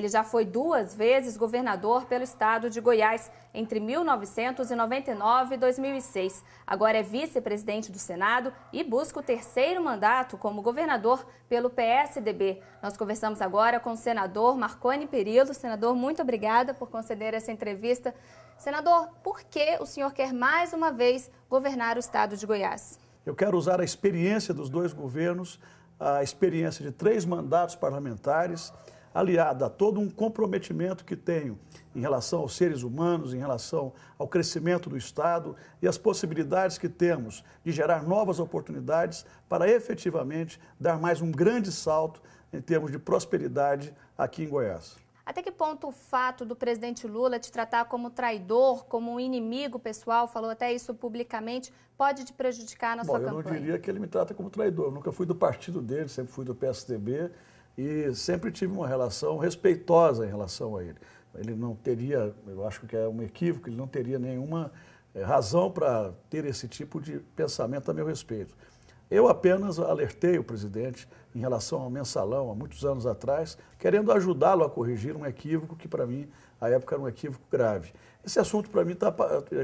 Ele já foi duas vezes governador pelo estado de Goiás, entre 1999 e 2006. Agora é vice-presidente do Senado e busca o terceiro mandato como governador pelo PSDB. Nós conversamos agora com o senador Marconi Perillo. Senador, muito obrigada por conceder essa entrevista. Senador, por que o senhor quer mais uma vez governar o estado de Goiás? Eu quero usar a experiência dos dois governos, a experiência de três mandatos parlamentares aliada a todo um comprometimento que tenho em relação aos seres humanos, em relação ao crescimento do Estado e as possibilidades que temos de gerar novas oportunidades para efetivamente dar mais um grande salto em termos de prosperidade aqui em Goiás. Até que ponto o fato do presidente Lula te tratar como traidor, como um inimigo pessoal, falou até isso publicamente, pode te prejudicar na Bom, sua campanha? Eu não diria que ele me trata como traidor. Eu nunca fui do partido dele, sempre fui do PSDB e sempre tive uma relação respeitosa em relação a ele. Ele não teria, eu acho que é um equívoco, ele não teria nenhuma eh, razão para ter esse tipo de pensamento a meu respeito. Eu apenas alertei o presidente em relação ao mensalão há muitos anos atrás, querendo ajudá-lo a corrigir um equívoco que, para mim, à época era um equívoco grave. Esse assunto, para mim, tá,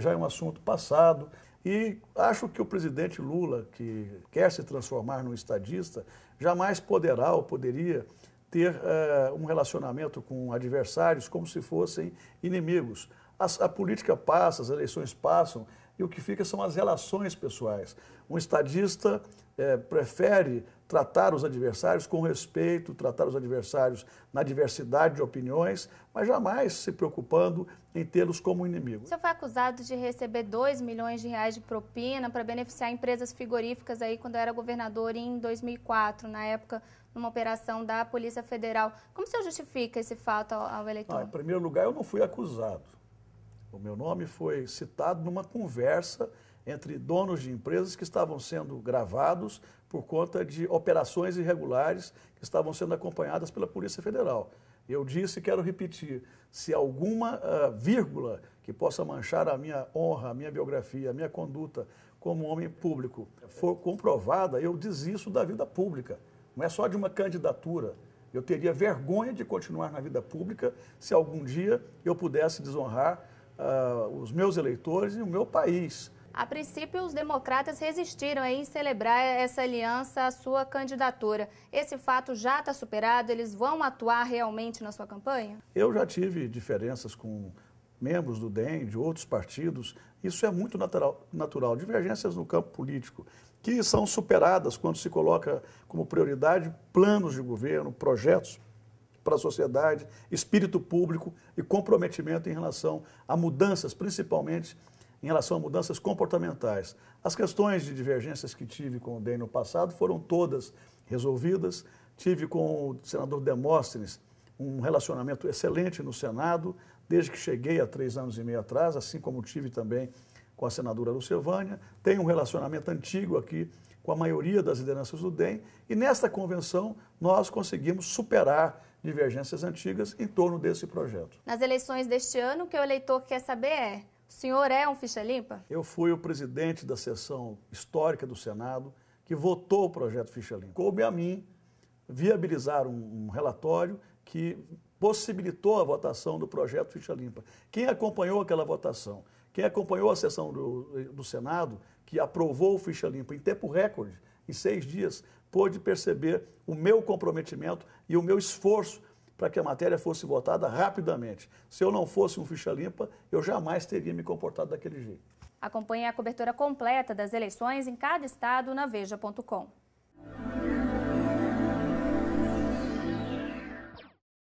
já é um assunto passado. E acho que o presidente Lula, que quer se transformar num estadista, jamais poderá ou poderia ter uh, um relacionamento com adversários como se fossem inimigos. As, a política passa, as eleições passam e o que fica são as relações pessoais. Um estadista uh, prefere tratar os adversários com respeito, tratar os adversários na diversidade de opiniões, mas jamais se preocupando em tê-los como inimigo. O senhor foi acusado de receber 2 milhões de reais de propina para beneficiar empresas frigoríficas aí quando era governador em 2004, na época numa operação da Polícia Federal. Como o senhor justifica esse fato ao, ao eleitor? Não, ah, em primeiro lugar, eu não fui acusado. O meu nome foi citado numa conversa entre donos de empresas que estavam sendo gravados por conta de operações irregulares que estavam sendo acompanhadas pela Polícia Federal. Eu disse e quero repetir: se alguma uh, vírgula que possa manchar a minha honra, a minha biografia, a minha conduta como homem público for comprovada, eu desisto da vida pública. Não é só de uma candidatura. Eu teria vergonha de continuar na vida pública se algum dia eu pudesse desonrar uh, os meus eleitores e o meu país. A princípio, os democratas resistiram em celebrar essa aliança à sua candidatura. Esse fato já está superado? Eles vão atuar realmente na sua campanha? Eu já tive diferenças com membros do DEM, de outros partidos. Isso é muito natural, natural. divergências no campo político, que são superadas quando se coloca como prioridade planos de governo, projetos para a sociedade, espírito público e comprometimento em relação a mudanças, principalmente em relação a mudanças comportamentais. As questões de divergências que tive com o DEM no passado foram todas resolvidas. Tive com o senador Demóstenes um relacionamento excelente no Senado, desde que cheguei há três anos e meio atrás, assim como tive também com a senadora Lucevânia. Tenho um relacionamento antigo aqui com a maioria das lideranças do DEM e nesta convenção nós conseguimos superar divergências antigas em torno desse projeto. Nas eleições deste ano, o que o eleitor quer saber é o senhor é um ficha limpa? Eu fui o presidente da sessão histórica do Senado que votou o projeto ficha limpa. Coube a mim viabilizar um, um relatório que possibilitou a votação do projeto ficha limpa. Quem acompanhou aquela votação? Quem acompanhou a sessão do, do Senado, que aprovou o ficha limpa em tempo recorde, em seis dias, pôde perceber o meu comprometimento e o meu esforço para que a matéria fosse votada rapidamente. Se eu não fosse um ficha limpa, eu jamais teria me comportado daquele jeito. Acompanhe a cobertura completa das eleições em cada estado na Veja.com.